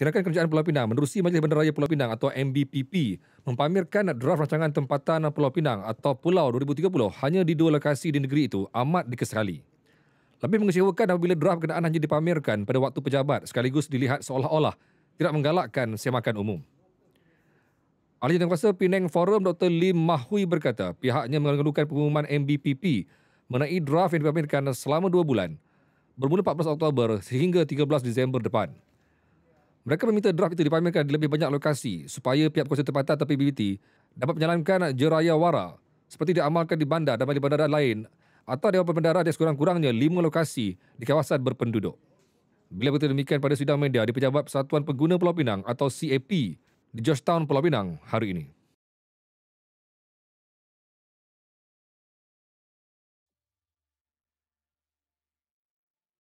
Tindakan kerajaan Pulau Pinang menerusi Majlis Bandaraya Pulau Pinang atau MBPP mempamerkan draft rancangan tempatan Pulau Pinang atau Pulau 2030 hanya di dua lokasi di negeri itu amat dikesali. Lebih mengecewakan apabila draft kenaan hanya dipamerkan pada waktu pejabat sekaligus dilihat seolah-olah tidak menggalakkan semakan umum. Ahli Jantung Kuasa Penang Forum Dr. Lim Mahui berkata pihaknya mengeluhkan pengumuman MBPP mengenai draft yang dipamerkan selama dua bulan bermula 14 Oktober sehingga 13 Disember depan. Mereka meminta draft itu dipamerkan di lebih banyak lokasi supaya pihak kuasa tempatan atau PBT dapat menjalankan jeraya wara seperti diamalkan di bandar dan di bandar lain atau di beberapa bandar ada sekurang-kurangnya lima lokasi di kawasan berpenduduk. Bila berkata demikian pada sidang media di Pejabat Persatuan Pengguna Pulau Pinang atau CAP di Georgetown Pulau Pinang hari ini.